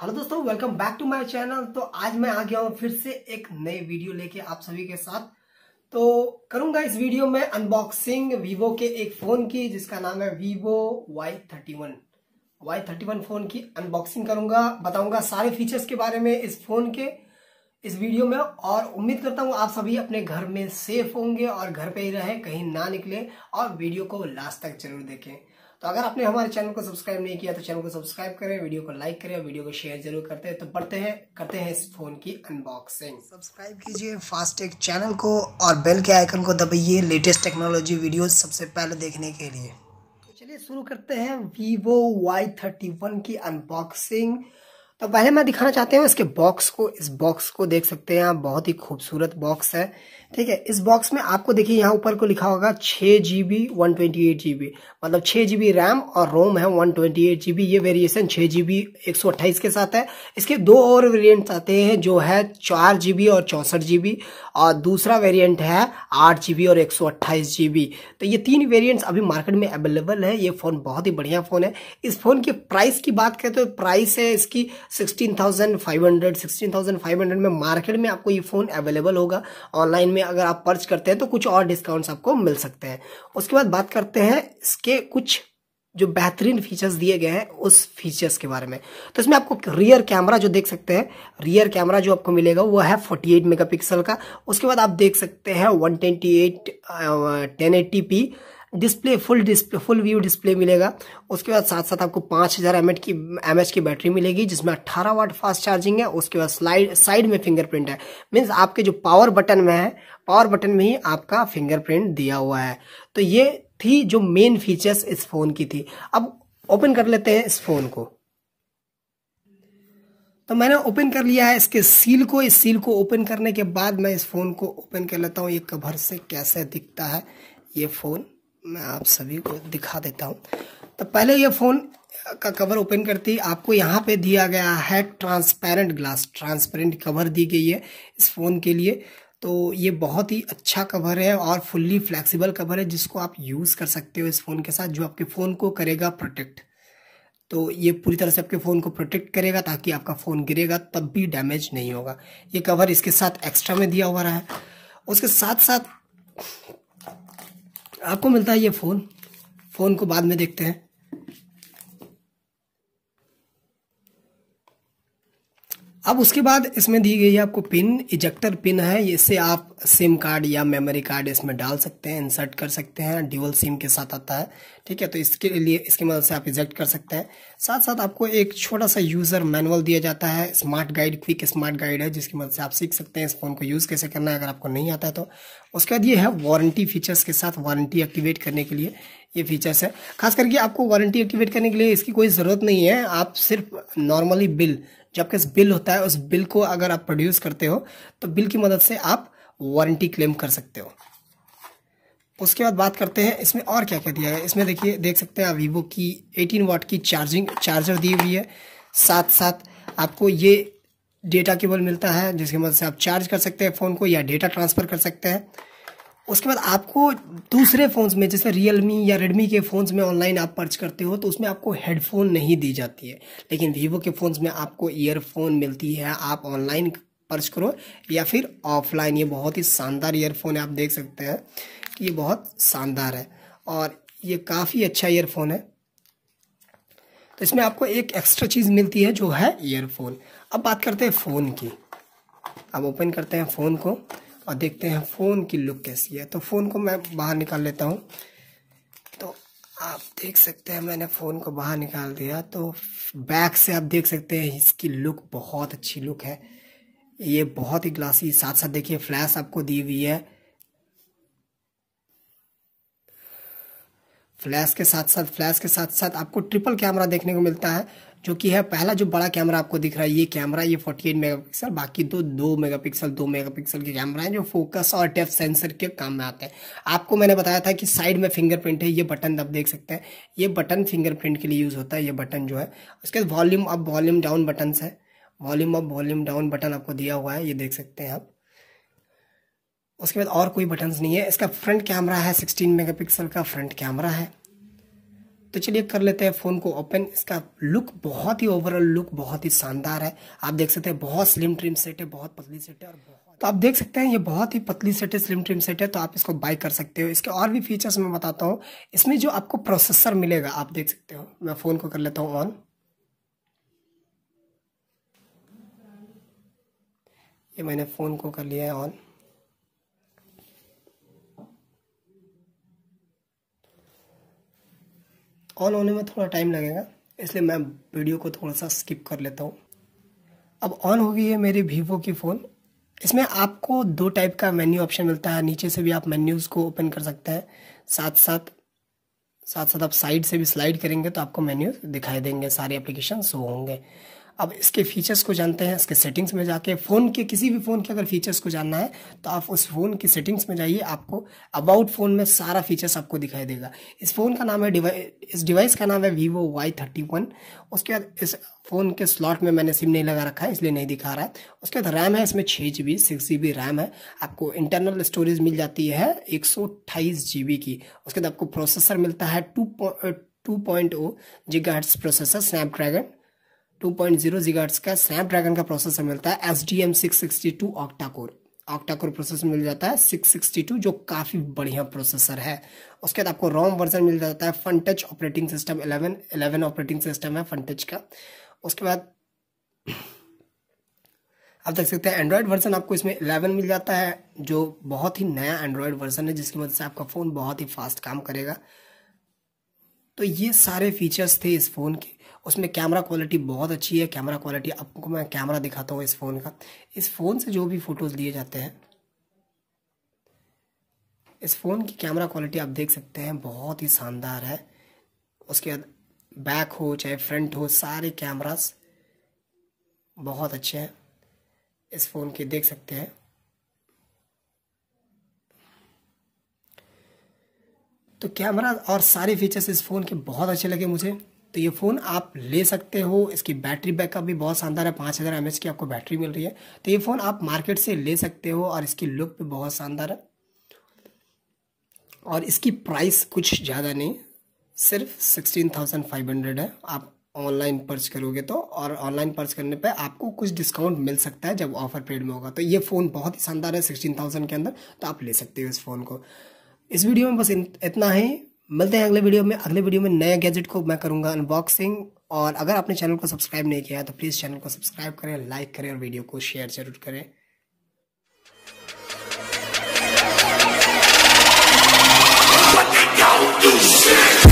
hello दोस्तों welcome back to my channel तो आज मैं आ गया हूँ फिर से एक नए वीडियो लेके आप सभी के साथ तो करूंगा इस वीडियो में अनबॉक्सिंग वीवो के एक फ़ोन की जिसका नाम है Vivo Y thirty one Y thirty one phone की अनबॉक्सिंग करूंगा बताऊंगा सारे फीचर्स के बारे में इस फ़ोन के इस वीडियो में और उम्मीद करता हूँ आप सभी अपने घर में सेफ होंगे और घर पे ही रहें कहीं ना निकले और वीडियो को लास्ट तक जरूर देखें तो अगर आपने हमारे चैनल को सब्सक्राइब नहीं किया तो चैनल को सब्सक्राइब करें वीडियो को लाइक करें और वीडियो को शेयर जरूर करते हैं तो बढ़ते हैं करते हैं इस फोन की अनबॉक्सिंग सब्सक्राइब कीजिए फास्टैग चैनल को और बेल के आइकन को दबाइए लेटेस्ट टेक्नोलॉजी वीडियो सबसे पहले देखने के लिए तो चलिए शुरू करते हैं वीवो वाई थर्टी वन की अनबॉक्सिंग अब पहले मैं दिखाना चाहते हूँ इसके बॉक्स को इस बॉक्स को देख सकते हैं आप बहुत ही खूबसूरत बॉक्स है ठीक है इस बॉक्स में आपको देखिए यहाँ ऊपर को लिखा होगा छः G B one twenty eight G B मतलब छः जी बी रैम और रोम है one twenty eight G B ये वेरिएशन छः जी बी एक सौ अट्ठाईस के साथ है इसके दो और वेरिएंट आते हैं जो है चार जी बी और चौंसठ जी बी और दूसरा वेरिएंट है आठ जी बी और एक सौ अट्ठाईस जी बी तो ये तीन वेरियंट्स अभी मार्केट में अवेलेबल है ये फ़ोन बहुत ही बढ़िया फ़ोन है इस फ़ोन की प्राइस की बात करें तो प्राइस है इसकी 16,500 थाउजेंड फाइव हंड्रेड में मार्केट में आपको ये फ़ोन अवेलेबल होगा ऑनलाइन में अगर आप पर्च करते हैं तो कुछ और डिस्काउंट्स आपको मिल सकते हैं उसके बाद बात करते हैं इसके कुछ जो बेहतरीन फीचर्स दिए गए हैं उस फीचर्स के बारे में तो इसमें आपको रियर कैमरा जो देख सकते हैं रियर कैमरा जो आपको मिलेगा वो है 48 मेगापिक्सल का उसके बाद आप देख सकते हैं 128 1080p display full display full view display मिलेगा उसके बाद साथ साथ आपको 5000 हज़ार एम की एम की बैटरी मिलेगी जिसमें 18 वाट फास्ट चार्जिंग है उसके बाद स्लाइड साइड में फिंगरप्रिंट है मीन्स आपके जो पावर बटन में है पावर बटन में ही आपका फिंगरप्रिंट दिया हुआ है तो ये थी जो मेन फीचर्स इस फ़ोन की थी अब ओपन कर लेते हैं इस फ़ोन को तो मैंने ओपन कर लिया है इसके सील को इस सील को ओपन करने के बाद मैं इस फ़ोन को ओपन कर लेता हूँ ये कवर से कैसे दिखता है ये फ़ोन मैं आप सभी को दिखा देता हूँ तो पहले ये फ़ोन का कवर ओपन करती आपको यहाँ पे दिया गया है ट्रांसपेरेंट ग्लास ट्रांसपेरेंट कवर दी गई है इस फ़ोन के लिए तो ये बहुत ही अच्छा कवर है और फुल्ली फ्लेक्सिबल कवर है जिसको आप यूज़ कर सकते हो इस फ़ोन के साथ जो आपके फ़ोन को करेगा प्रोटेक्ट तो ये पूरी तरह से आपके फ़ोन को प्रोटेक्ट करेगा ताकि आपका फ़ोन गिरेगा तब भी डैमेज नहीं होगा ये कवर इसके साथ एक्स्ट्रा में दिया हुआ रहा है उसके साथ साथ आपको मिलता है ये फ़ोन फ़ोन को बाद में देखते हैं अब उसके बाद इसमें दी गई है आपको पिन इजेक्टर पिन है इससे आप सिम कार्ड या मेमोरी कार्ड इसमें डाल सकते हैं इंसर्ट कर सकते हैं ड्यूअल सिम के साथ आता है ठीक है तो इसके लिए इसकी मदद से आप इजेक्ट कर सकते हैं साथ साथ आपको एक छोटा सा यूज़र मैनुअल दिया जाता है smart guide quick smart guide है जिसकी मदद से आप सीख सकते हैं इस फ़ोन को यूज़ कैसे करना है अगर आपको नहीं आता है तो उसके बाद ये है वारंटी फीचर्स के साथ वारंटी एक्टिवेट करने के लिए ये फीचर्स है खास करके आपको वारंटी एक्टिवेट करने के लिए इसकी कोई ज़रूरत नहीं है आप सिर्फ नॉर्मली बिल जो आपके बिल होता है उस बिल को अगर आप प्रोड्यूस करते हो तो बिल की मदद से आप वारंटी क्लेम कर सकते हो उसके बाद बात करते हैं इसमें और क्या क्या दिया है इसमें देखिए देख सकते हैं आप वीवो की एटीन वाट की चार्जिंग चार्जर दी हुई है साथ साथ आपको ये डेटा केबल मिलता है जिसकी मदद से आप चार्ज कर सकते हैं फ़ोन को या डेटा ट्रांसफ़र कर सकते हैं उसके बाद आपको दूसरे फ़ोन्स में जैसे रियलमी या रेडमी के फ़ोन्स में ऑनलाइन आप पर्च करते हो तो उसमें आपको हेडफोन नहीं दी जाती है लेकिन वीवो के फ़ोन्स में आपको ईयरफोन मिलती है आप ऑनलाइन पर्च करो या फिर ऑफलाइन ये बहुत ही शानदार ईयरफोन है आप देख सकते हैं कि ये बहुत शानदार है और ये काफ़ी अच्छा ईयरफोन है तो इसमें आपको एक एक्स्ट्रा चीज़ मिलती है जो है ईयरफोन अब बात करते हैं फ़ोन की अब ओपन करते हैं फ़ोन को और देखते हैं फ़ोन की लुक कैसी है तो फ़ोन को मैं बाहर निकाल लेता हूँ तो आप देख सकते हैं मैंने फ़ोन को बाहर निकाल दिया तो बैक से आप देख सकते हैं इसकी लुक बहुत अच्छी लुक है ये बहुत ही ग्लासी साथ साथ देखिए फ्लैश आपको दी हुई है फ्लैश के साथ साथ फ्लैश के साथ साथ आपको ट्रिपल कैमरा देखने को मिलता है जो कि है पहला जो बड़ा कैमरा आपको दिख रहा है ये कैमरा ये 48 मेगापिक्सल बाकी दो दो मेगापिक्सल दो मेगापिक्सल के कैमरा हैं जो फोकस और डेफ सेंसर के काम में आते हैं आपको मैंने बताया था कि साइड में फिंगरप्रिंट है ये बटन आप देख सकते हैं ये बटन फिंगरप्रिंट के लिए यूज़ होता है ये बटन जो है उसके बाद volume up volume down button है volume up volume down button आपको दिया हुआ है ये देख सकते हैं आप उसके बाद और कोई बटन नहीं है इसका फ्रंट कैमरा है सिक्सटीन मेगा का फ्रंट कैमरा है तो चलिए कर लेते हैं फ़ोन को ओपन इसका लुक बहुत ही ओवरऑल लुक बहुत ही शानदार है आप देख सकते हैं बहुत स्लिम ट्रिम सेट है बहुत पतली सेट है और बहुत तो आप देख सकते हैं ये बहुत ही पतली सेट है स्लिम ट्रिम सेट है तो आप इसको बाय कर सकते हो इसके और भी फीचर्स मैं बताता हूँ इसमें जो आपको प्रोसेसर मिलेगा आप देख सकते हो मैं फ़ोन को कर लेता हूँ ऑन ये मैंने फ़ोन को कर लिया है ऑन ऑन होने में थोड़ा टाइम लगेगा इसलिए मैं वीडियो को थोड़ा सा स्किप कर लेता हूँ अब ऑन हो गई है मेरी वीवो की फ़ोन इसमें आपको दो टाइप का मेन्यू ऑप्शन मिलता है नीचे से भी आप मेन्यूज़ को ओपन कर सकते हैं साथ साथ साथ साथ आप साइड से भी स्लाइड करेंगे तो आपको मेन्यू दिखाई देंगे सारे एप्लीकेशन शो होंगे अब इसके फीचर्स को जानते हैं इसके सेटिंग्स में जाके फ़ोन के किसी भी फ़ोन के अगर फीचर्स को जानना है तो आप उस फ़ोन की सेटिंग्स में जाइए आपको अबाउट फ़ोन में सारा फीचर्स आपको दिखाई देगा इस फ़ोन का नाम है डिवाइस इस डिवाइस का नाम है वीवो वाई थर्टी वन उसके बाद इस फ़ोन के स्लॉट में मैंने सिम नहीं लगा रखा है इसलिए नहीं दिखा रहा है उसके बाद रैम है इसमें छः G B six G B RAM है आपको इंटरनल स्टोरेज मिल जाती है एक सौ अट्ठाईस जी बी की उसके बाद आपको प्रोसेसर मिलता है two two point O G processor Snapdragon 2.0 point zero gigahertz का स्नैपड्रैगन का प्रोसेसर मिलता है S D M six sixty two octacore octacore processor मिल जाता है 662 जो काफ़ी बढ़िया प्रोसेसर है उसके बाद आपको रोम वर्जन मिल जाता है Funtouch operating system 11 11 operating system है फन टच का उसके बाद आप देख सकते हैं एंड्रॉयड वर्जन आपको इसमें इलेवन मिल जाता है जो बहुत ही नया एंड्रॉयड वर्जन है जिसकी मदद से आपका फ़ोन बहुत ही फास्ट काम करेगा तो ये सारे फीचर्स थे इस फ़ोन के उसमें कैमरा क्वालिटी बहुत अच्छी है कैमरा क्वालिटी आपको मैं कैमरा दिखाता हूँ इस फ़ोन का इस फ़ोन से जो भी फ़ोटोज़ लिए जाते हैं इस फ़ोन की कैमरा क्वालिटी आप देख सकते हैं बहुत ही शानदार है उसके बाद बैक हो चाहे फ्रंट हो सारे कैमरास बहुत अच्छे हैं इस फ़ोन के देख सकते हैं तो कैमरा और सारे फीचर्स इस फ़ोन के बहुत अच्छे लगे मुझे तो ये फ़ोन आप ले सकते हो इसकी बैटरी बैकअप भी बहुत शानदार है पाँच हज़ार की आपको बैटरी मिल रही है तो ये फ़ोन आप मार्केट से ले सकते हो और इसकी लुक भी बहुत शानदार है और इसकी प्राइस कुछ ज़्यादा नहीं सिर्फ सिक्सटीन थाउजेंड फाइव हंड्रेड है आप ऑनलाइन पर्च करोगे तो और ऑनलाइन पर्च करने पे आपको कुछ डिस्काउंट मिल सकता है जब ऑफर पीरियड में होगा तो ये फ़ोन बहुत ही शानदार है सिक्सटीन थाउजेंड के अंदर तो आप ले सकते हो इस फ़ोन को इस वीडियो में बस इतना ही मिलते हैं अगले वीडियो में अगले वीडियो में नए गैजेट को मैं करूंगा अनबॉक्सिंग और अगर आपने चैनल को सब्सक्राइब नहीं किया है तो प्लीज़ चैनल को सब्सक्राइब करें लाइक करें और वीडियो को शेयर जरूर करें do